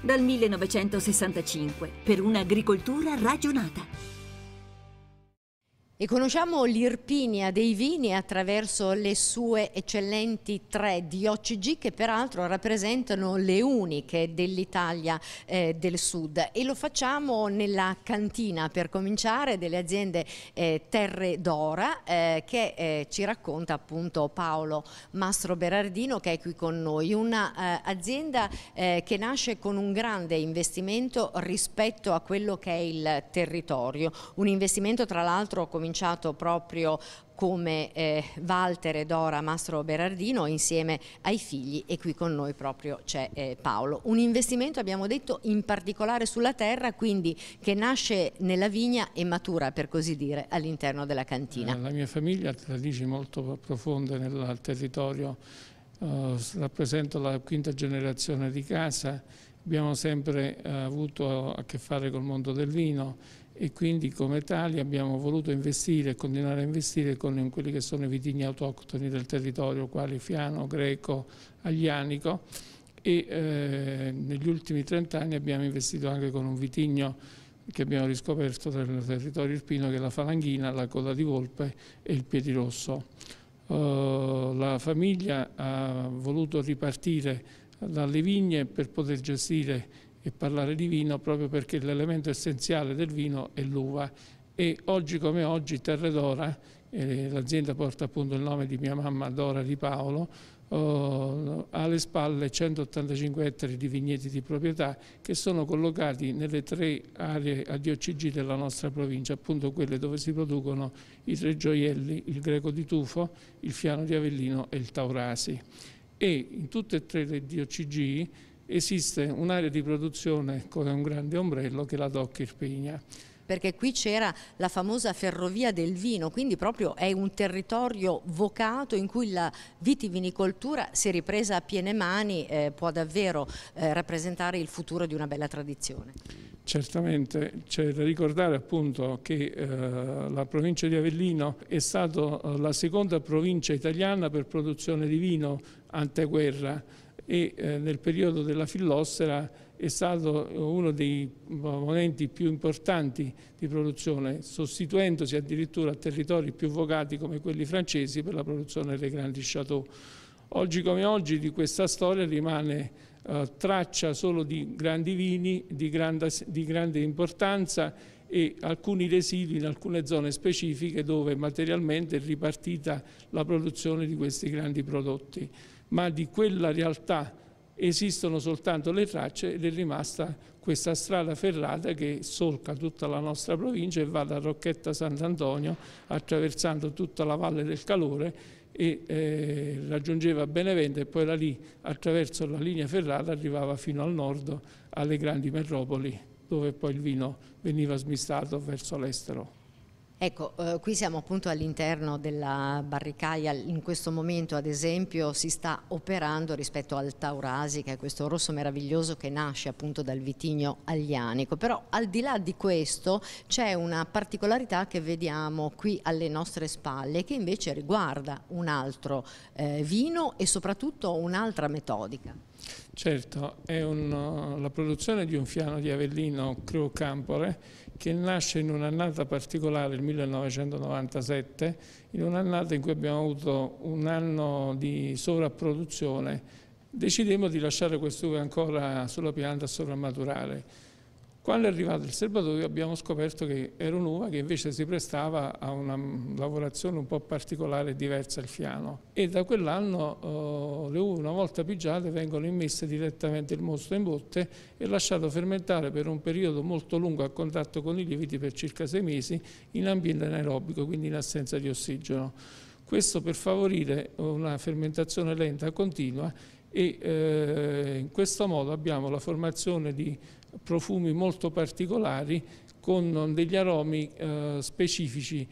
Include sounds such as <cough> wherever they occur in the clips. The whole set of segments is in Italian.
Dal 1965 per un'agricoltura ragionata. E conosciamo l'Irpinia dei vini attraverso le sue eccellenti tre DOCG che peraltro rappresentano le uniche dell'Italia eh, del Sud e lo facciamo nella cantina per cominciare delle aziende eh, Terre d'Ora eh, che eh, ci racconta appunto Paolo Mastro Berardino che è qui con noi, un'azienda eh, eh, che nasce con un grande investimento rispetto a quello che è il territorio, un investimento tra l'altro cominciato cominciato proprio come eh, Walter e Dora Mastro Berardino insieme ai figli e qui con noi proprio c'è eh, Paolo. Un investimento abbiamo detto in particolare sulla terra quindi che nasce nella vigna e matura per così dire all'interno della cantina. Eh, la mia famiglia ha radici molto profonde nel territorio, eh, rappresento la quinta generazione di casa Abbiamo sempre eh, avuto a che fare col mondo del vino e quindi come tali abbiamo voluto investire e continuare a investire con quelli che sono i vitigni autoctoni del territorio, quali Fiano, Greco, Aglianico e eh, negli ultimi 30 anni abbiamo investito anche con un vitigno che abbiamo riscoperto nel territorio irpino che è la falanghina, la coda di volpe e il piedirosso. Uh, la famiglia ha voluto ripartire dalle vigne per poter gestire e parlare di vino proprio perché l'elemento essenziale del vino è l'uva e oggi come oggi Terre d'Ora, eh, l'azienda porta appunto il nome di mia mamma Dora di Paolo, eh, ha alle spalle 185 ettari di vigneti di proprietà che sono collocati nelle tre aree a DOCG della nostra provincia, appunto quelle dove si producono i tre gioielli, il greco di tufo, il fiano di Avellino e il taurasi e in tutte e tre le DOCG esiste un'area di produzione con un grande ombrello che è la DOC Irpigna perché qui c'era la famosa ferrovia del vino, quindi proprio è un territorio vocato in cui la vitivinicoltura, se ripresa a piene mani, eh, può davvero eh, rappresentare il futuro di una bella tradizione. Certamente, c'è da ricordare appunto che eh, la provincia di Avellino è stata eh, la seconda provincia italiana per produzione di vino anteguerra e eh, nel periodo della Fillossera è stato uno dei momenti più importanti di produzione, sostituendosi addirittura a territori più vocati come quelli francesi per la produzione dei grandi chateau. Oggi come oggi di questa storia rimane eh, traccia solo di grandi vini di grande, di grande importanza e alcuni residui in alcune zone specifiche dove materialmente è ripartita la produzione di questi grandi prodotti ma di quella realtà esistono soltanto le tracce ed è rimasta questa strada ferrata che solca tutta la nostra provincia e va da Rocchetta Sant'Antonio attraversando tutta la Valle del Calore e eh, raggiungeva Benevento e poi da lì attraverso la linea ferrata arrivava fino al nord alle grandi metropoli dove poi il vino veniva smistato verso l'estero. Ecco, eh, qui siamo appunto all'interno della barricaia, in questo momento ad esempio si sta operando rispetto al Taurasi che è questo rosso meraviglioso che nasce appunto dal vitigno aglianico, però al di là di questo c'è una particolarità che vediamo qui alle nostre spalle che invece riguarda un altro eh, vino e soprattutto un'altra metodica. Certo, è un, la produzione di un fiano di Avellino Creo Campore che nasce in un'annata particolare, il 1997, in un'annata in cui abbiamo avuto un anno di sovrapproduzione, decidemmo di lasciare queste uve ancora sulla pianta a sovrammaturare quando è arrivato il serbatoio abbiamo scoperto che era un'uva che invece si prestava a una lavorazione un po' particolare e diversa al fiano e da quell'anno eh, le uve una volta pigiate vengono immesse direttamente il mosto in botte e lasciato fermentare per un periodo molto lungo a contatto con i lieviti per circa sei mesi in ambiente anaerobico, quindi in assenza di ossigeno. Questo per favorire una fermentazione lenta e continua e eh, in questo modo abbiamo la formazione di profumi molto particolari con degli aromi eh, specifici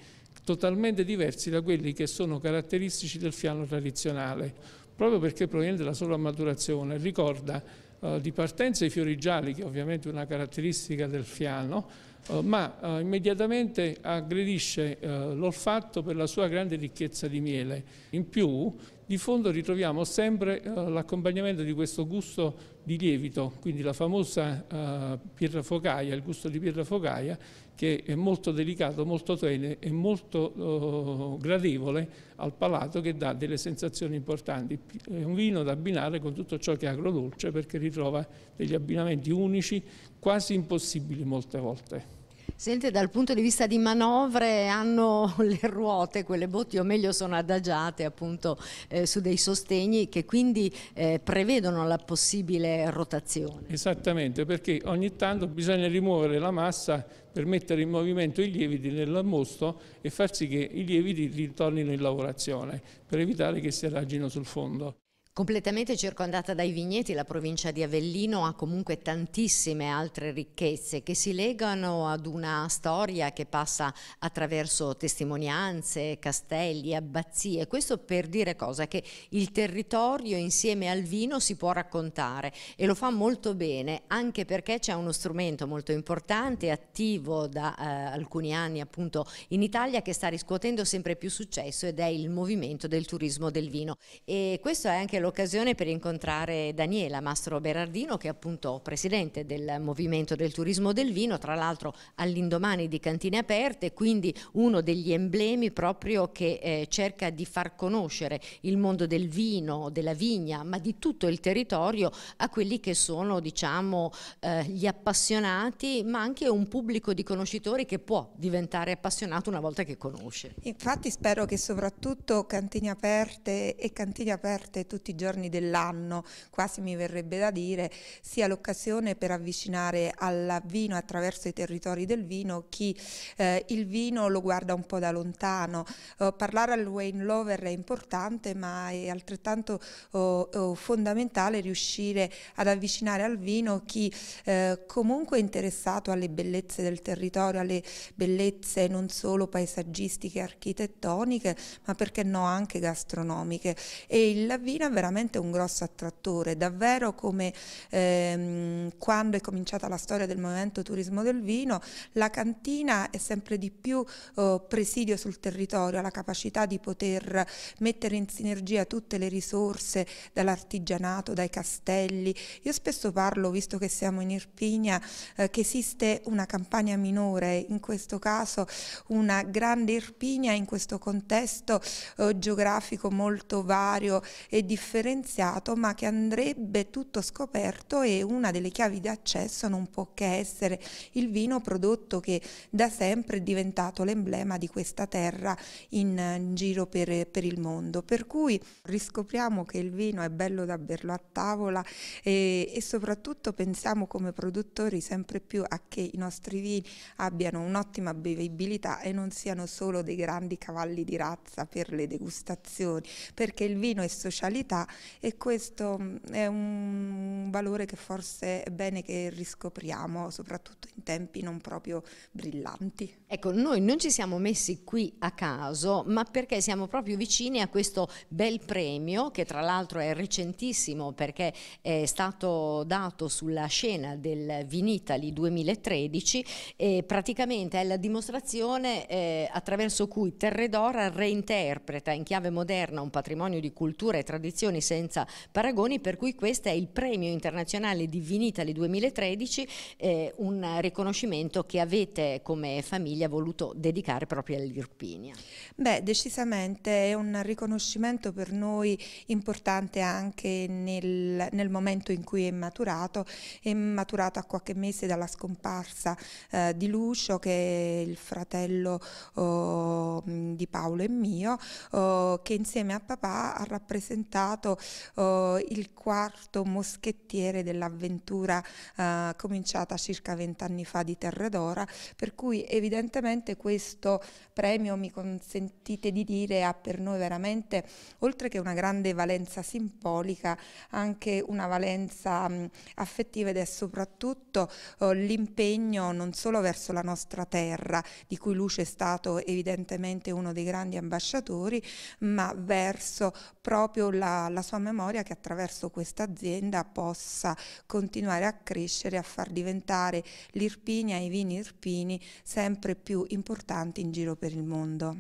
totalmente diversi da quelli che sono caratteristici del fiano tradizionale, proprio perché proveniente dalla sovrammaturazione. Ricorda eh, di partenza i fiori gialli, che è ovviamente è una caratteristica del fiano, eh, ma eh, immediatamente aggredisce eh, l'olfatto per la sua grande ricchezza di miele. In più, di fondo ritroviamo sempre eh, l'accompagnamento di questo gusto di lievito, quindi la famosa uh, eh, pirra focaia, il gusto di pietra focaia, che è molto delicato, molto tenue e molto uh, gradevole al palato che dà delle sensazioni importanti. È un vino da abbinare con tutto ciò che è agrodolce perché ritrova degli abbinamenti unici, quasi impossibili molte volte. Sente, dal punto di vista di manovre hanno <laughs> le ruote, quelle botti o meglio sono adagiate appunto eh, su dei sostegni che quindi eh, prevedono la possibile rotazione. Esattamente, perché ogni tanto bisogna rimuovere la massa per mettere in movimento i lieviti nell'ammosto e far sì che i lieviti ritornino in lavorazione per evitare che si arraggino sul fondo. Completamente circondata dai vigneti, la provincia di Avellino ha comunque tantissime altre ricchezze che si legano ad una storia che passa attraverso testimonianze, castelli, abbazie. Questo per dire cosa? Che il territorio insieme al vino si può raccontare e lo fa molto bene anche perché c'è uno strumento molto importante, attivo da eh, alcuni anni appunto in Italia che sta riscuotendo sempre più successo ed è il movimento del turismo del vino. E questo è anche lo l'occasione per incontrare Daniela Mastro Berardino che è appunto presidente del Movimento del Turismo del Vino, tra l'altro all'indomani di Cantine Aperte, quindi uno degli emblemi proprio che eh, cerca di far conoscere il mondo del vino, della vigna, ma di tutto il territorio a quelli che sono diciamo eh, gli appassionati, ma anche un pubblico di conoscitori che può diventare appassionato una volta che conosce. Infatti spero che soprattutto Cantine Aperte e Cantine Aperte tutti giorni dell'anno, quasi mi verrebbe da dire, sia l'occasione per avvicinare al vino attraverso i territori del vino chi eh, il vino lo guarda un po' da lontano. Eh, parlare al Wayne lover è importante ma è altrettanto oh, oh, fondamentale riuscire ad avvicinare al vino chi eh, comunque è interessato alle bellezze del territorio, alle bellezze non solo paesaggistiche, architettoniche ma perché no anche gastronomiche e il vino è veramente veramente un grosso attrattore, davvero come ehm, quando è cominciata la storia del movimento turismo del vino, la cantina è sempre di più eh, presidio sul territorio, ha la capacità di poter mettere in sinergia tutte le risorse dall'artigianato, dai castelli. Io spesso parlo, visto che siamo in Irpigna, eh, che esiste una campagna minore, in questo caso una grande Irpigna in questo contesto eh, geografico molto vario e differente differenziato ma che andrebbe tutto scoperto e una delle chiavi di accesso non può che essere il vino prodotto che da sempre è diventato l'emblema di questa terra in, in giro per, per, il mondo. Per cui riscopriamo che il vino è bello da berlo a tavola e, e soprattutto pensiamo come produttori sempre più a che i nostri vini abbiano un'ottima bevibilità e non siano solo dei grandi cavalli di razza per le degustazioni, perché il vino è socialità realtà e questo mm, è un valore che forse è bene che riscopriamo, soprattutto in tempi non proprio brillanti. Ecco, noi non ci siamo messi qui a caso, ma perché siamo proprio vicini a questo bel premio che tra l'altro è recentissimo perché è stato dato sulla scena del Vinitali 2013 e praticamente è la dimostrazione eh, attraverso cui Terredora reinterpreta in chiave moderna un patrimonio di cultura e tradizione produzioni senza paragoni, per cui questo è il premio internazionale di Vinitali 2013, eh, un riconoscimento che avete come famiglia voluto dedicare proprio all'Irpinia. Beh, decisamente è un riconoscimento per noi importante anche nel, nel momento in cui è maturato, è maturato a qualche mese dalla scomparsa eh, di Lucio che è il fratello oh, di Paolo e mio, oh, che insieme a papà ha rappresentato stato uh, il quarto moschettiere dell'avventura uh, cominciata circa vent'anni fa di Terredora, per cui evidentemente questo premio, mi consentite di dire, ha per noi veramente, oltre che una grande valenza simbolica, anche una valenza mh, mm, affettiva ed è soprattutto uh, l'impegno non solo verso la nostra terra, di cui Luce è stato evidentemente uno dei grandi ambasciatori, ma verso proprio la alla sua memoria che attraverso questa azienda possa continuare a crescere, a far diventare l'Irpinia e i vini irpini sempre più importanti in giro per il mondo.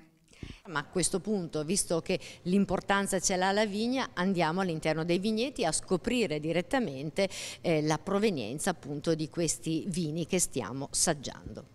Ma a questo punto, visto che l'importanza ce l'ha la vigna, andiamo all'interno dei vigneti a scoprire direttamente eh, la provenienza appunto di questi vini che stiamo saggiando.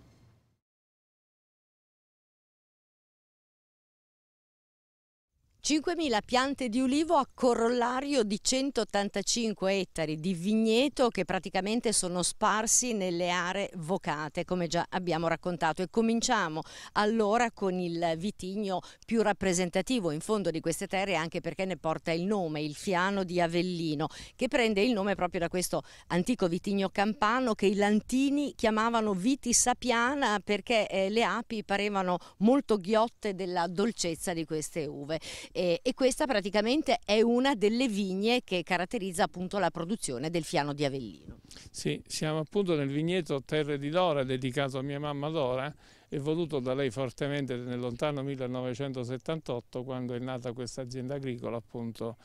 5.000 piante di ulivo a corollario di 185 ettari di vigneto che praticamente sono sparsi nelle aree vocate, come già abbiamo raccontato. E cominciamo allora con il vitigno più rappresentativo in fondo di queste terre, anche perché ne porta il nome, il Fiano di Avellino, che prende il nome proprio da questo antico vitigno campano che i lantini chiamavano Viti Sapiana perché eh, le api parevano molto ghiotte della dolcezza di queste uve e, e questa praticamente è una delle vigne che caratterizza appunto la produzione del fiano di Avellino. Sì, siamo appunto nel vigneto Terre di Dora dedicato a mia mamma Dora e voluto da lei fortemente nel lontano 1978 quando è nata questa azienda agricola appunto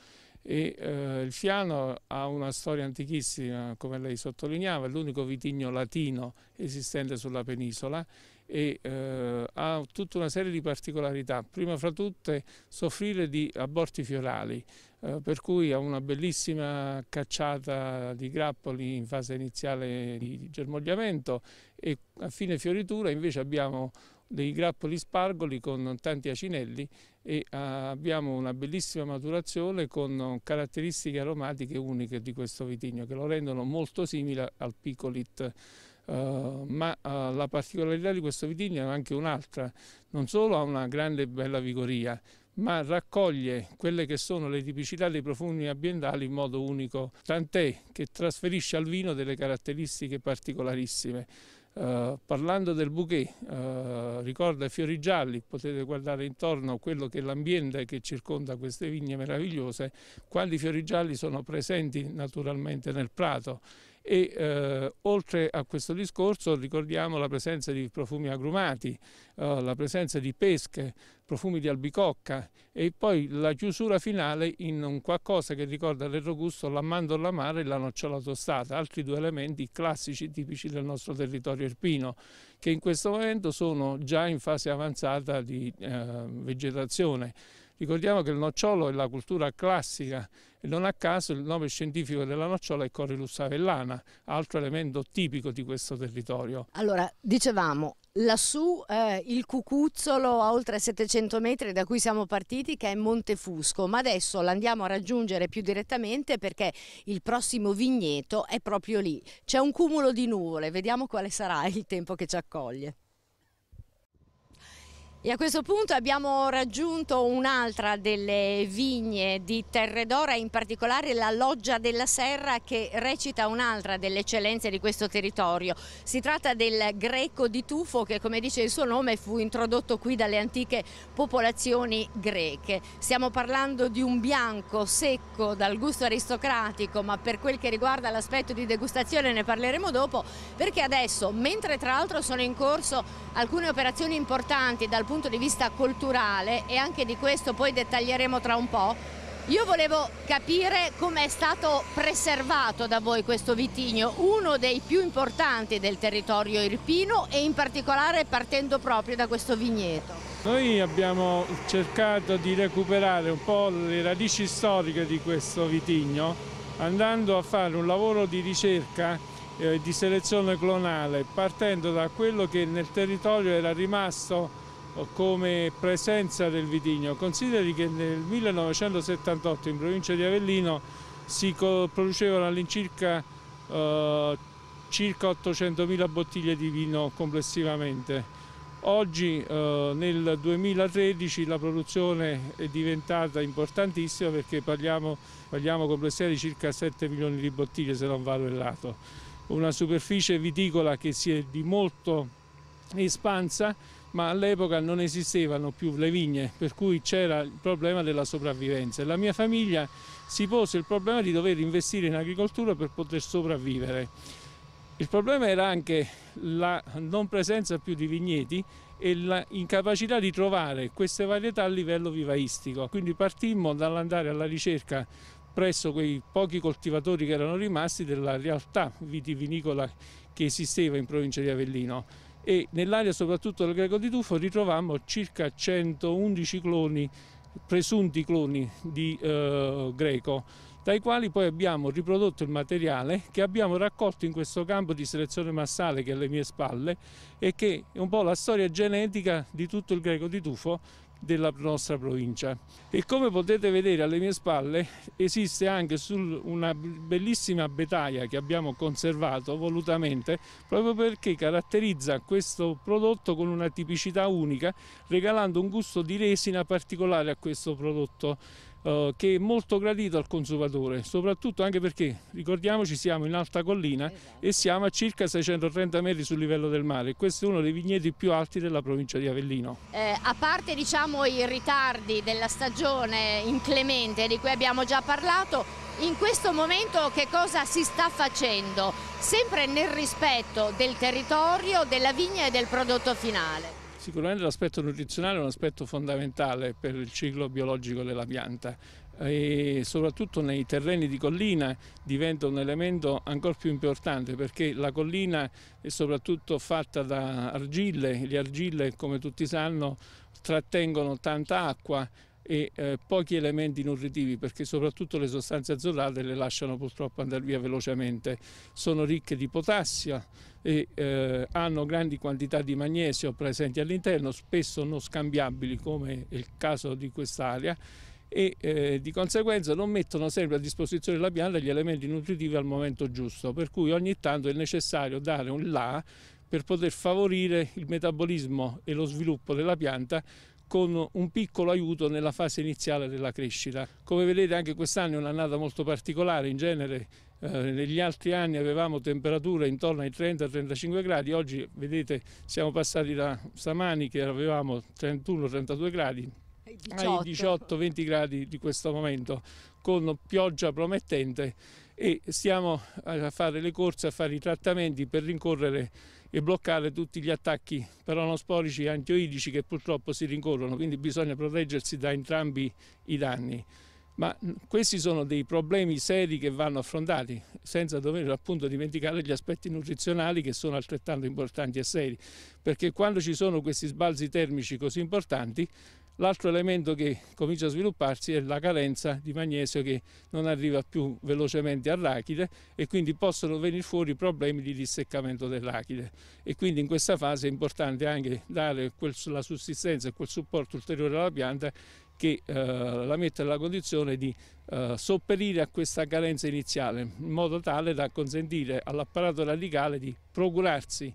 e, eh, il fiano ha una storia antichissima come lei sottolineava, è l'unico vitigno latino esistente sulla penisola e eh, ha tutta una serie di particolarità, prima fra tutte soffrire di aborti fiorali, eh, per cui ha una bellissima cacciata di grappoli in fase iniziale di germogliamento e a fine fioritura invece abbiamo dei grappoli spargoli con tanti acinelli e eh, abbiamo una bellissima maturazione con caratteristiche aromatiche uniche di questo vitigno che lo rendono molto simile al picolit eh, ma uh, la particolarità di questo vitigno è anche un'altra, non solo ha una grande e bella vigoria, ma raccoglie quelle che sono le tipicità dei profumi ambientali in modo unico, tant'è che trasferisce al vino delle caratteristiche particolarissime. Uh, parlando del bouquet, uh, ricorda i fiori gialli, potete guardare intorno quello che è l'ambiente che circonda queste vigne meravigliose, quando fiori gialli sono presenti naturalmente nel prato e eh, oltre a questo discorso ricordiamo la presenza di profumi agrumati, eh, la presenza di pesche, profumi di albicocca e poi la chiusura finale in un qualcosa che ricorda retrogusto mandorla mare e la nocciola tostata, altri due elementi classici tipici del nostro territorio irpino che in questo momento sono già in fase avanzata di eh, vegetazione. Ricordiamo che il nocciolo è la cultura classica non a caso il nome scientifico della nocciola è Corylus avellana, altro elemento tipico di questo territorio. Allora, dicevamo, lassù eh, il cucuzzolo a oltre 700 metri da cui siamo partiti che è Fusco, ma adesso l'andiamo a raggiungere più direttamente perché il prossimo vigneto è proprio lì. C'è un cumulo di nuvole, vediamo quale sarà il tempo che ci accoglie. E a questo punto abbiamo raggiunto un'altra delle vigne di Terredora, in particolare la Loggia della Serra che recita un'altra delle eccellenze di questo territorio. Si tratta del greco di tufo che come dice il suo nome fu introdotto qui dalle antiche popolazioni greche. Stiamo parlando di un bianco secco dal gusto aristocratico ma per quel che riguarda l'aspetto di degustazione ne parleremo dopo perché adesso mentre tra l'altro sono in corso alcune operazioni importanti dal punto punto di vista culturale e anche di questo poi dettaglieremo tra un po', io volevo capire come è stato preservato da voi questo vitigno, uno dei più importanti del territorio irpino e in particolare partendo proprio da questo vigneto. Noi abbiamo cercato di recuperare un po' le radici storiche di questo vitigno andando a fare un lavoro di ricerca eh, di selezione clonale partendo da quello che nel territorio era rimasto come presenza del vitigno. Consideri che nel 1978 in provincia di Avellino si producevano all'incirca eh, circa 800.000 bottiglie di vino complessivamente. Oggi eh, nel 2013 la produzione è diventata importantissima perché parliamo, parliamo complessivamente di circa 7 milioni di bottiglie se non vado errato. Una superficie viticola che si è di molto espansa ma all'epoca non esistevano più le vigne, per cui c'era il problema della sopravvivenza. La mia famiglia si pose il problema di dover investire in agricoltura per poter sopravvivere. Il problema era anche la non presenza più di vigneti e l'incapacità di trovare queste varietà a livello vivaistico. Quindi partimmo dall'andare alla ricerca presso quei pochi coltivatori che erano rimasti della realtà vitivinicola che esisteva in provincia di Avellino e nell'area soprattutto del Greco di Tufo ritrovammo circa 111 cloni, presunti cloni di eh, Greco, dai quali poi abbiamo riprodotto il materiale che abbiamo raccolto in questo campo di selezione massale che è alle mie spalle e che è un po' la storia genetica di tutto il Greco di Tufo della nostra provincia. E come potete vedere alle mie spalle esiste anche una bellissima betaia che abbiamo conservato volutamente proprio perché caratterizza questo prodotto con una tipicità unica regalando un gusto di resina particolare a questo prodotto eh, che è molto gradito al consumatore, soprattutto anche perché, ricordiamoci, siamo in alta collina esatto. e siamo a circa 630 metri sul livello del mare. Questo è uno dei vigneti più alti della provincia di Avellino. Eh, a parte diciamo, i ritardi della stagione inclemente di cui abbiamo già parlato, in questo momento che cosa si sta facendo, sempre nel rispetto del territorio, della vigna e del prodotto finale. Sicuramente l'aspetto nutrizionale è un aspetto fondamentale per il ciclo biologico della pianta e soprattutto nei terreni di collina diventa un elemento ancora più importante perché la collina è soprattutto fatta da argille, le argille come tutti sanno trattengono tanta acqua e eh, pochi elementi nutritivi perché soprattutto le sostanze azotate le lasciano purtroppo andare via velocemente. Sono ricche di potassio e eh, hanno grandi quantità di magnesio presenti all'interno, spesso non scambiabili come è il caso di quest'area e eh, di conseguenza non mettono sempre a disposizione della pianta gli elementi nutritivi al momento giusto, per cui ogni tanto è necessario dare un là per poter favorire il metabolismo e lo sviluppo della pianta con un piccolo aiuto nella fase iniziale della crescita. Come vedete anche quest'anno è un'annata molto particolare, in genere eh, negli altri anni avevamo temperature intorno ai 30-35 gradi, oggi vedete siamo passati da stamani che avevamo 31-32 gradi 18. ai 18-20 gradi di questo momento con pioggia promettente e stiamo a fare le corse, a fare i trattamenti per rincorrere e bloccare tutti gli attacchi peronosporici e antioidici che purtroppo si rincorrono, quindi bisogna proteggersi da entrambi i danni. Ma questi sono dei problemi seri che vanno affrontati, senza dover appunto dimenticare gli aspetti nutrizionali che sono altrettanto importanti e seri, perché quando ci sono questi sbalzi termici così importanti L'altro elemento che comincia a svilupparsi è la carenza di magnesio che non arriva più velocemente all'achide e quindi possono venire fuori problemi di disseccamento dell'achide e quindi in questa fase è importante anche dare quel, la sussistenza e quel supporto ulteriore alla pianta che eh, la mette nella condizione di eh, sopperire a questa carenza iniziale in modo tale da consentire all'apparato radicale di procurarsi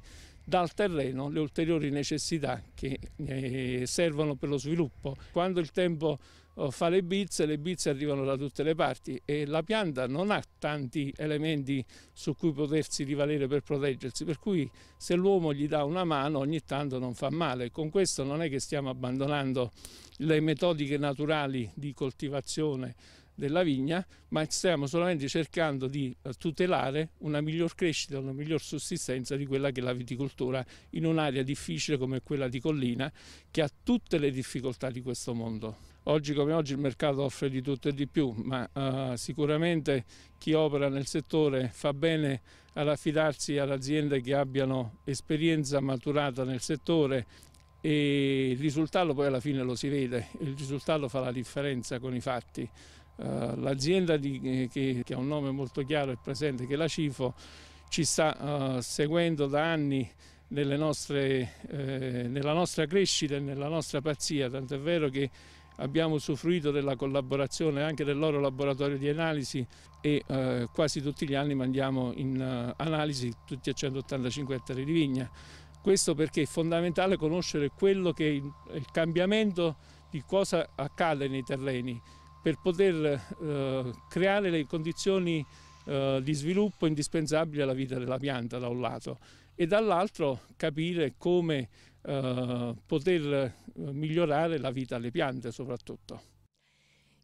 dal terreno le ulteriori necessità che eh, servono per lo sviluppo. Quando il tempo oh, fa le bizze, le bizze arrivano da tutte le parti e la pianta non ha tanti elementi su cui potersi rivalere per proteggersi, per cui se l'uomo gli dà una mano ogni tanto non fa male. Con questo non è che stiamo abbandonando le metodiche naturali di coltivazione della vigna, ma stiamo solamente cercando di eh, tutelare una miglior crescita, una miglior sussistenza di quella che è la viticoltura in un'area difficile come quella di Collina, che ha tutte le difficoltà di questo mondo. Oggi come oggi il mercato offre di tutto e di più, ma uh, sicuramente chi opera nel settore fa bene ad affidarsi ad aziende che abbiano esperienza maturata nel settore e il risultato poi alla fine lo si vede, il risultato fa la differenza con i fatti. Eh, l'azienda eh, che, che, ha un nome molto chiaro e presente che è la Cifo ci sta eh, seguendo da anni nostre, eh, nella nostra crescita e nella nostra pazzia, tant'è vero che abbiamo usufruito della collaborazione anche del loro laboratorio di analisi e eh, quasi tutti gli anni mandiamo in uh, analisi tutti e 185 ettari di vigna. Questo perché è fondamentale conoscere quello che è il cambiamento di cosa accade nei terreni per poter eh, creare le condizioni eh, di sviluppo indispensabili alla vita della pianta da un lato e dall'altro capire come eh, poter eh, migliorare la vita delle piante soprattutto.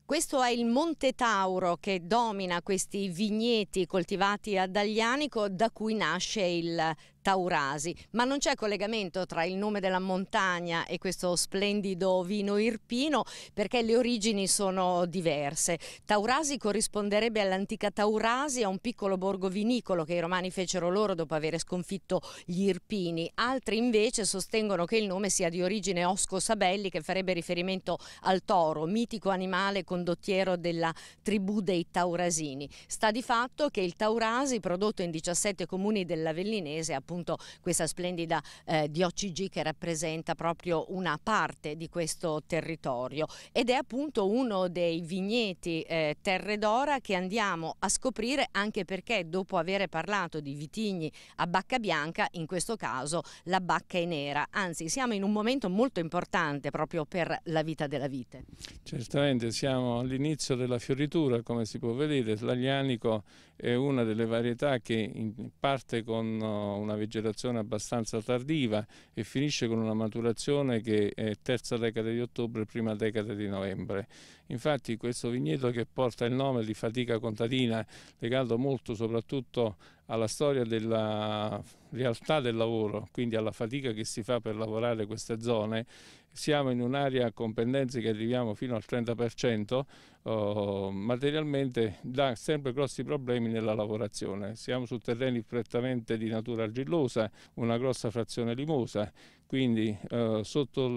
Questo è il Monte Tauro che domina questi vigneti coltivati a Daglianico da cui nasce il Taurasi, ma non c'è collegamento tra il nome della montagna e questo splendido vino irpino perché le origini sono diverse. Taurasi corrisponderebbe all'antica Taurasi, a un piccolo borgo vinicolo che i romani fecero loro dopo aver sconfitto gli irpini. Altri invece sostengono che il nome sia di origine osco-sabelli che farebbe riferimento al toro, mitico animale condottiero della tribù dei Taurasini. Sta di fatto che il Taurasi prodotto in 17 comuni dell'Avellinese appunto appunto questa splendida eh, DOCG che rappresenta proprio una parte di questo territorio ed è appunto uno dei vigneti eh, Terre d'Ora che andiamo a scoprire anche perché dopo aver parlato di vitigni a bacca bianca in questo caso la bacca è nera anzi siamo in un momento molto importante proprio per la vita della vite. Certamente siamo all'inizio della fioritura come si può vedere, l'aglianico è una delle varietà che parte con oh, una vegetazione abbastanza tardiva e finisce con una maturazione che è terza decade di ottobre, prima decade di novembre. Infatti questo vigneto che porta il nome di Fatica Contadina, legato molto soprattutto alla storia della realtà del lavoro, quindi alla fatica che si fa per lavorare queste zone, siamo in un'area con pendenze che arriviamo fino al 30%, oh, materialmente dà sempre grossi problemi nella lavorazione. Siamo su terreni prettamente di natura argillosa, una grossa frazione limosa, quindi eh, sotto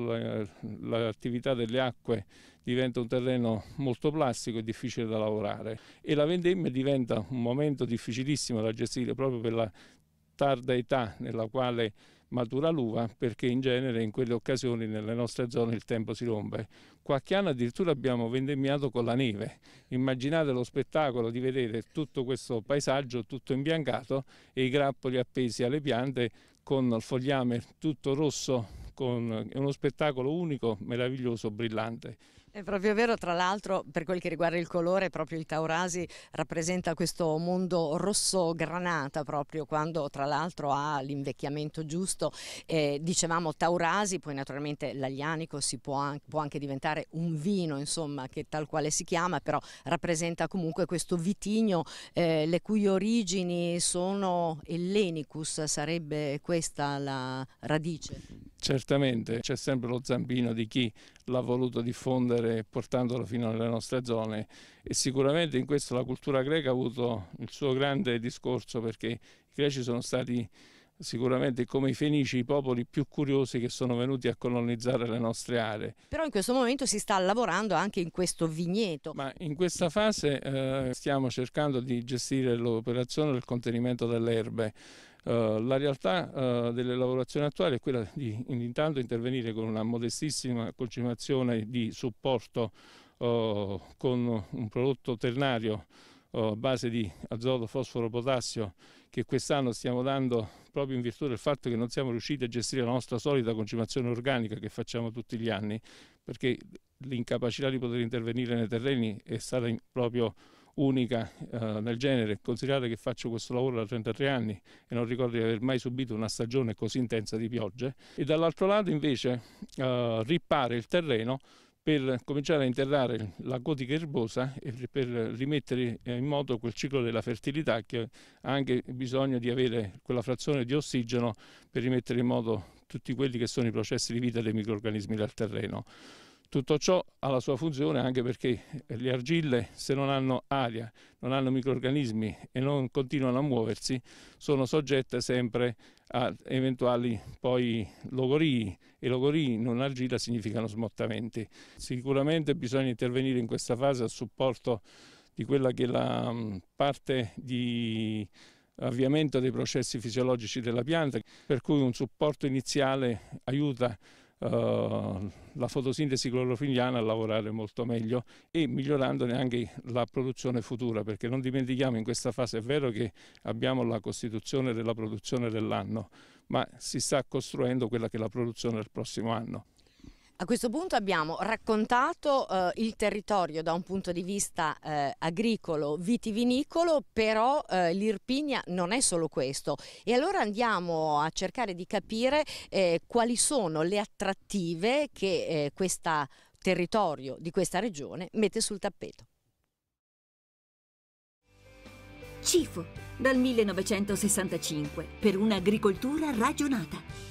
l'attività delle acque diventa un terreno molto plastico e difficile da lavorare e la vendemmia diventa un momento difficilissimo da gestire proprio per la tarda età nella quale matura l'uva perché in genere in quelle occasioni nelle nostre zone il tempo si rompe. Qualche anno addirittura abbiamo vendemmiato con la neve. Immaginate lo spettacolo di vedere tutto questo paesaggio tutto imbiancato e i grappoli appesi alle piante con il fogliame tutto rosso, con uno spettacolo unico, meraviglioso, brillante. È proprio vero, tra l'altro per quel che riguarda il colore proprio il Taurasi rappresenta questo mondo rosso granata proprio quando tra l'altro ha l'invecchiamento giusto. Eh, dicevamo Taurasi, poi naturalmente l'aglianico si può anche, può, anche diventare un vino insomma che tal quale si chiama, però rappresenta comunque questo vitigno eh, le cui origini sono ellenicus, sarebbe questa la radice? Certamente c'è sempre lo zampino di chi l'ha voluto diffondere portandolo fino alle nostre zone e sicuramente in questo la cultura greca ha avuto il suo grande discorso perché i greci sono stati sicuramente come i fenici i popoli più curiosi che sono venuti a colonizzare le nostre aree. Però in questo momento si sta lavorando anche in questo vigneto. Ma in questa fase eh, stiamo cercando di gestire l'operazione del contenimento delle erbe eh, la realtà uh, delle lavorazioni attuali è quella di intanto intervenire con una modestissima concimazione di supporto uh, con un prodotto ternario a base di azoto, fosforo, potassio che quest'anno stiamo dando proprio in virtù del fatto che non siamo riusciti a gestire la nostra solita concimazione organica che facciamo tutti gli anni perché l'incapacità di poter intervenire nei terreni è stata proprio unica eh, nel genere, considerate che faccio questo lavoro da 33 anni e non ricordo di aver mai subito una stagione così intensa di piogge, e dall'altro lato invece eh, ripare il terreno per cominciare a interrare la gotica erbosa e per rimettere eh, in moto quel ciclo della fertilità che ha anche bisogno di avere quella frazione di ossigeno per rimettere in moto tutti quelli che sono i processi di vita dei microrganismi dal terreno. Tutto ciò ha la sua funzione anche perché le argille se non hanno aria, non hanno microrganismi e non continuano a muoversi sono soggette sempre a eventuali poi logorii e logorii in un'argilla significano smottamenti. Sicuramente bisogna intervenire in questa fase a supporto di quella che è la mm, parte di avviamento dei processi fisiologici della pianta, per cui un supporto iniziale aiuta eh, la fotosintesi clorofiliana a lavorare molto meglio e migliorandone anche la produzione futura perché non dimentichiamo in questa fase è vero che abbiamo la costituzione della produzione dell'anno ma si sta costruendo quella che è la produzione del prossimo anno. A questo punto abbiamo raccontato eh, il territorio da un punto di vista eh, agricolo, vitivinicolo, però eh, l'Irpigna non è solo questo. E allora andiamo a cercare di capire eh, quali sono le attrattive che eh, questo territorio di questa regione mette sul tappeto. CIFO, dal 1965, per un'agricoltura ragionata.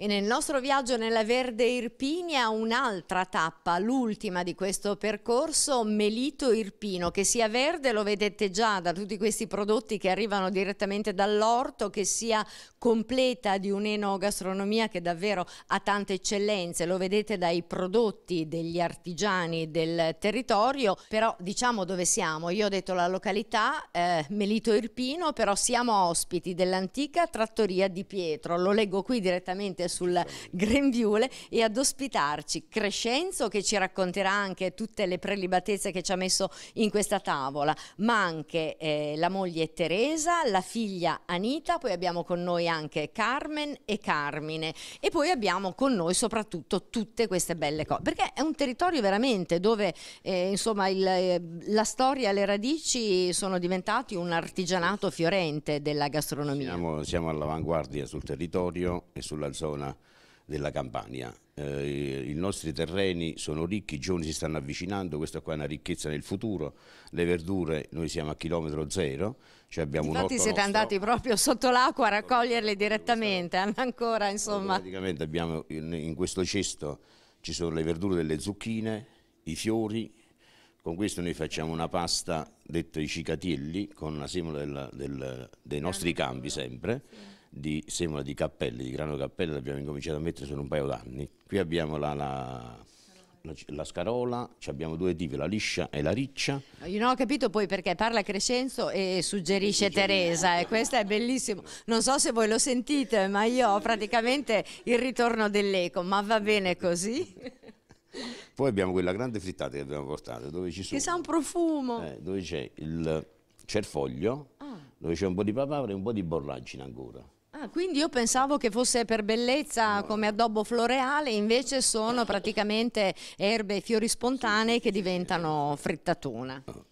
E nel nostro viaggio nella Verde Irpinia un'altra tappa, l'ultima di questo percorso, Melito Irpino, che sia verde lo vedete già da tutti questi prodotti che arrivano direttamente dall'orto, che sia completa di un'enogastronomia che davvero ha tante eccellenze, lo vedete dai prodotti degli artigiani del territorio, però diciamo dove siamo, io ho detto la località eh, Melito Irpino, però siamo ospiti dell'antica trattoria di Pietro, lo leggo qui direttamente sul grembiule e ad ospitarci Crescenzo che ci racconterà anche tutte le prelibatezze che ci ha messo in questa tavola, ma anche eh, la moglie Teresa, la figlia Anita, poi abbiamo con noi anche Carmen e Carmine e poi abbiamo con noi soprattutto tutte queste belle cose, perché è un territorio veramente dove eh, insomma il, eh, la storia, le radici sono diventati un artigianato fiorente della gastronomia. Siamo, siamo all'avanguardia sul territorio e sulla zona zona della Campania. Eh, I nostri terreni sono ricchi, i giovani si stanno avvicinando, questa qua è una ricchezza nel futuro, le verdure noi siamo a chilometro zero, cioè abbiamo Infatti un siete nostro... andati proprio sotto l'acqua a raccoglierle direttamente, hanno eh, ancora insomma... praticamente abbiamo in, in questo cesto ci sono le verdure delle zucchine, i fiori, con questo noi facciamo una pasta detta i cicatielli con la semola dei nostri campi sempre. Sì di semola di cappelle, di grano cappelle, l'abbiamo incominciato a mettere solo un paio d'anni. Qui abbiamo la, la la, la scarola, abbiamo due tipi, la liscia e la riccia. Io non ho capito poi perché parla Crescenzo e suggerisce, suggerisce Teresa e questo è bellissimo. Non so se voi lo sentite, ma io ho praticamente il ritorno dell'eco, ma va bene così? Poi abbiamo quella grande frittata che abbiamo portato, dove ci sono... Che sa un profumo! Eh, dove c'è il cerfoglio, ah. dove c'è un po' di papavera e un po' di borragine ancora. Ah, quindi io pensavo che fosse per bellezza no. come addobbo floreale, invece sono praticamente erbe e fiori spontanei che diventano frittatona. Ah. No.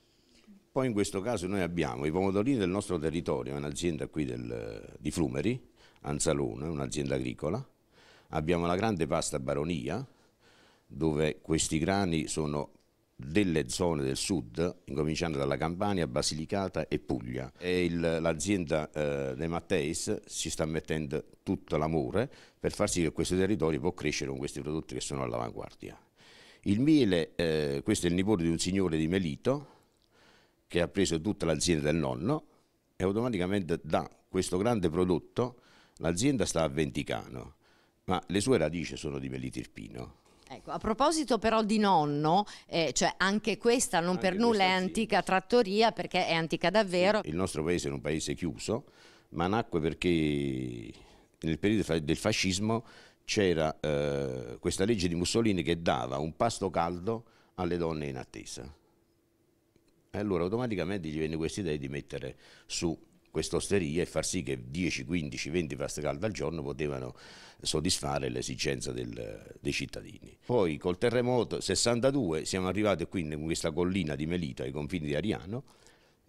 Poi in questo caso noi abbiamo i pomodorini del nostro territorio, è un'azienda qui del, di Flumeri, Anzalone, un'azienda agricola, abbiamo la grande pasta baronia, dove questi grani sono delle zone del sud, incominciando dalla Campania, Basilicata e Puglia. E l'azienda eh, De Matteis si sta mettendo tutto l'amore per far sì che questo territorio può crescere con questi prodotti che sono all'avanguardia. Il miele, eh, questo è il nipote di un signore di Melito che ha preso tutta l'azienda del nonno e automaticamente da questo grande prodotto l'azienda sta a Venticano, ma le sue radici sono di Melitirpino Ecco, a proposito però di nonno, eh, cioè anche questa non anche per nulla è antica sì. trattoria perché è antica davvero. Il nostro paese era un paese chiuso, ma nacque perché nel periodo del fascismo c'era eh, questa legge di Mussolini che dava un pasto caldo alle donne in attesa. E allora automaticamente gli venne questa idea di mettere su quest'osteria e far sì che 10, 15, 20 paste calde al giorno potevano soddisfare l'esigenza dei cittadini. Poi col terremoto 62 siamo arrivati qui in questa collina di Melito ai confini di Ariano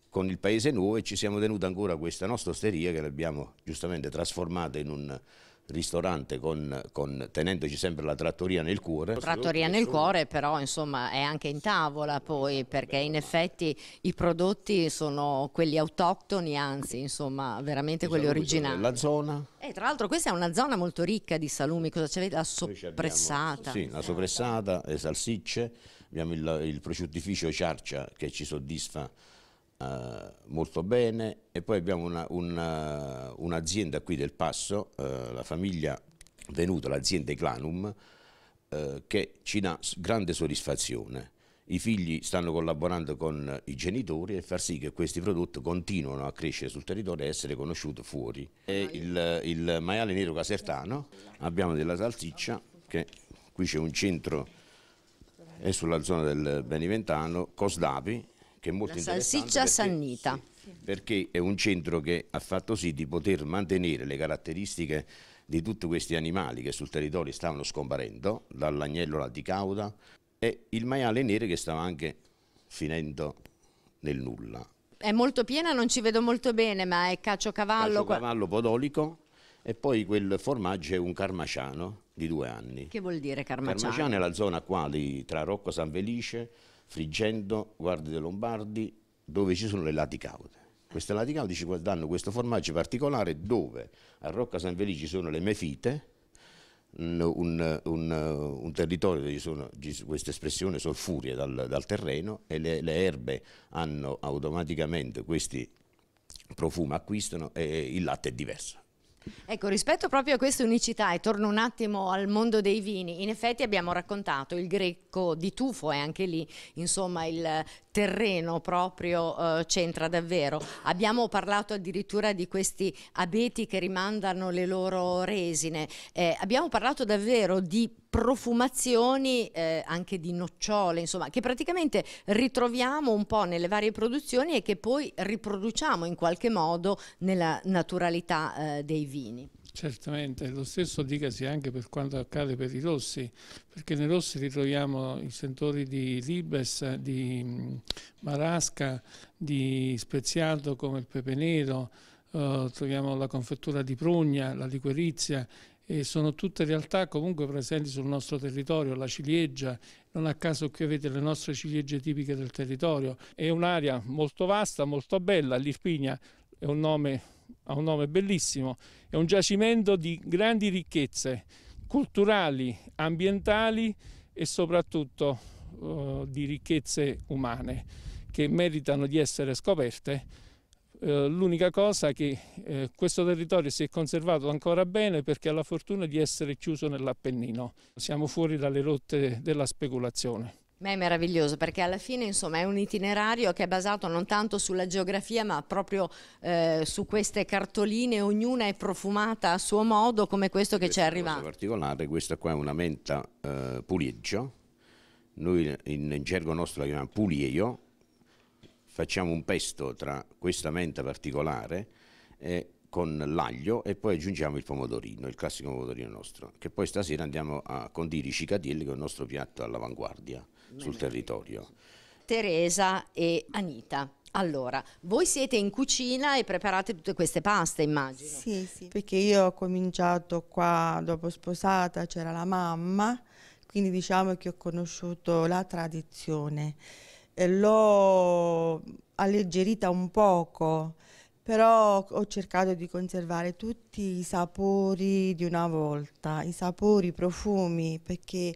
con il Paese Nuovo e ci siamo tenuti ancora questa nostra osteria che l'abbiamo giustamente trasformata in un ristorante con, con, tenendoci sempre la trattoria nel cuore. Trattoria nel cuore però insomma è anche in tavola poi perché in effetti i prodotti sono quelli autoctoni anzi insomma veramente quelli originali. La zona. E eh, tra l'altro questa è una zona molto ricca di salumi, cosa c'è? La soppressata. sì, la soppressata, le salsicce, abbiamo il, il prosciuttificio ciarcia che ci soddisfa eh, molto bene e poi abbiamo eh, un'azienda un qui del Passo, eh, la famiglia venuta, l'azienda Clanum, eh, che ci dà grande soddisfazione. I figli stanno collaborando con i genitori e far sì che questi prodotti continuino a crescere sul territorio e essere conosciuti fuori. E il, il maiale nero casertano, abbiamo della salsiccia, che qui c'è un centro, è sulla zona del Beniventano, Cosdapi, che è molto la salsiccia perché, sannita. Sì, perché è un centro che ha fatto sì di poter mantenere le caratteristiche di tutti questi animali che sul territorio stavano scomparendo, dall'agnello alla ticauda e il maiale nero che stava anche finendo nel nulla. È molto piena, non ci vedo molto bene, ma è caciocavallo... cavallo podolico e poi quel formaggio è un carmaciano di due anni. Che vuol dire carmaciano? Carmaciano è la zona qua di, tra Rocco San Felice friggendo, guardi dei lombardi, dove ci sono le lati caude. Queste lati caude ci danno questo formaggio particolare dove a Rocca San Velì ci sono le mefite, un, un, un, territorio dove ci sono queste espressioni solfurie dal, dal terreno e le, le, erbe hanno automaticamente questi profumi, acquistano e il latte è diverso. Ecco, rispetto proprio a questa unicità e torno un attimo al mondo dei vini, in effetti abbiamo raccontato il greco di tufo è anche lì, insomma, il terreno proprio eh, c'entra davvero. Abbiamo parlato addirittura di questi abeti che rimandano le loro resine, eh, abbiamo parlato davvero di profumazioni eh, anche di nocciole, insomma, che praticamente ritroviamo un po' nelle varie produzioni e che poi riproduciamo in qualche modo nella naturalità eh, dei vini vini. Certamente, lo stesso dicasi anche per quanto accade per i rossi, perché nei rossi ritroviamo i sentori di ribes, di mm, marasca, di speziato come il pepe nero, eh, troviamo la confettura di prugna, la liquerizia e sono tutte realtà comunque presenti sul nostro territorio, la ciliegia, non a caso qui avete le nostre ciliegie tipiche del territorio, è un'area molto vasta, molto bella, l'Irpigna è un nome ha un nome bellissimo, è un giacimento di grandi ricchezze culturali, ambientali e soprattutto eh, di ricchezze umane che meritano di essere scoperte. Eh, L'unica cosa è che eh, questo territorio si è conservato ancora bene perché ha la fortuna di essere chiuso nell'Appennino. Siamo fuori dalle rotte della speculazione. Ma è meraviglioso perché alla fine insomma, è un itinerario che è basato non tanto sulla geografia ma proprio eh, su queste cartoline, ognuna è profumata a suo modo come questo che ci è arrivato. Cosa particolare, questa qua è una menta eh, puliggio, noi in, gergo nostro la chiamiamo pulieio, facciamo un pesto tra questa menta particolare eh, con l'aglio e poi aggiungiamo il pomodorino, il classico pomodorino nostro, che poi stasera andiamo a condire i cicatelli con il nostro piatto all'avanguardia sul territorio. Teresa e Anita. Allora, voi siete in cucina e preparate tutte queste paste, immagino. Sì, sì. Perché io ho cominciato qua dopo sposata, c'era la mamma, quindi diciamo che ho conosciuto la tradizione. L'ho alleggerita un poco, però ho cercato di conservare tutti i sapori di una volta, i sapori, i profumi, perché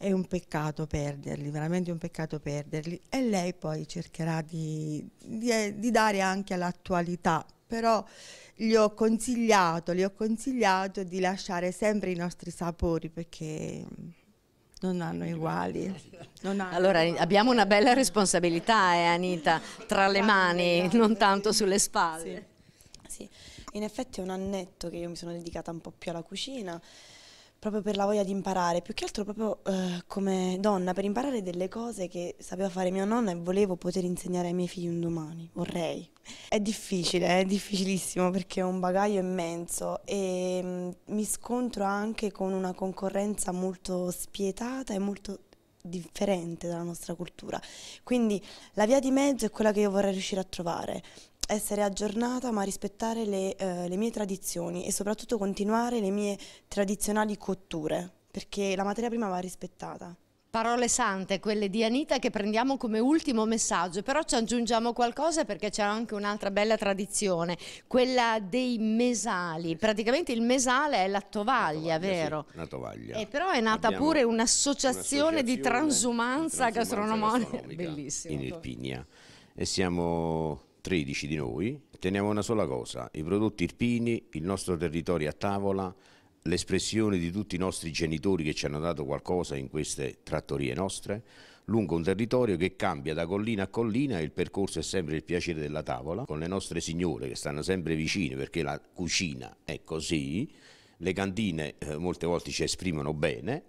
è un peccato perderli, veramente un peccato perderli. E lei poi cercherà di, di, eh, di dare anche all'attualità, però gli ho consigliato, gli ho consigliato di lasciare sempre i nostri sapori perché non hanno uguali. Non hanno allora uguali. abbiamo una bella responsabilità, eh, Anita, tra le esatto, mani, esatto. non tanto sulle spalle. Sì. Sì. In effetti è un annetto che io mi sono dedicata un po' più alla cucina proprio per la voglia di imparare, più che altro proprio eh, come donna, per imparare delle cose che sapeva fare mia nonna e volevo poter insegnare ai miei figli un domani, vorrei. È difficile, è difficilissimo perché è un bagaglio immenso e mh, mm, mi scontro anche con una concorrenza molto spietata e molto differente dalla nostra cultura. Quindi la via di mezzo è quella che io vorrei riuscire a trovare, essere aggiornata ma rispettare le, eh, le mie tradizioni e soprattutto continuare le mie tradizionali cotture, perché la materia prima va rispettata. Parole sante, quelle di Anita che prendiamo come ultimo messaggio, però ci aggiungiamo qualcosa perché c'è anche un'altra bella tradizione, quella dei mesali. Praticamente il mesale è la tovaglia, la tovaglia vero? Sì, una tovaglia. E eh, però è nata Abbiamo pure un'associazione un di transumanza, transumanza gastronomica, <laughs> bellissima. In Irpinia e siamo 13 di noi, teniamo una sola cosa, i prodotti irpini, il nostro territorio a tavola, l'espressione di tutti i nostri genitori che ci hanno dato qualcosa in queste trattorie nostre, lungo un territorio che cambia da collina a collina e il percorso è sempre il piacere della tavola, con le nostre signore che stanno sempre vicine perché la cucina è così, le cantine eh, molte volte ci esprimono bene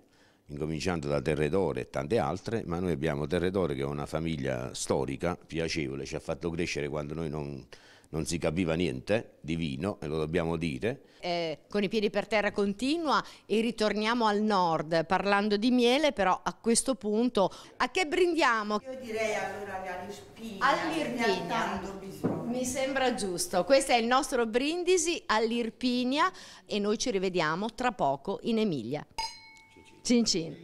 incominciando da Terredore e tante altre, ma noi abbiamo Terredore che è una famiglia storica, piacevole, ci ha fatto crescere quando noi non, non si capiva niente di vino, e lo dobbiamo dire. Eh, con i piedi per terra continua e ritorniamo al nord, parlando di miele, però a questo punto a che brindiamo? Io direi allora all'Irpina. All'Irpina. Mi sembra giusto. Questo è il nostro brindisi all'Irpinia e noi ci rivediamo tra poco in Emilia. 金星。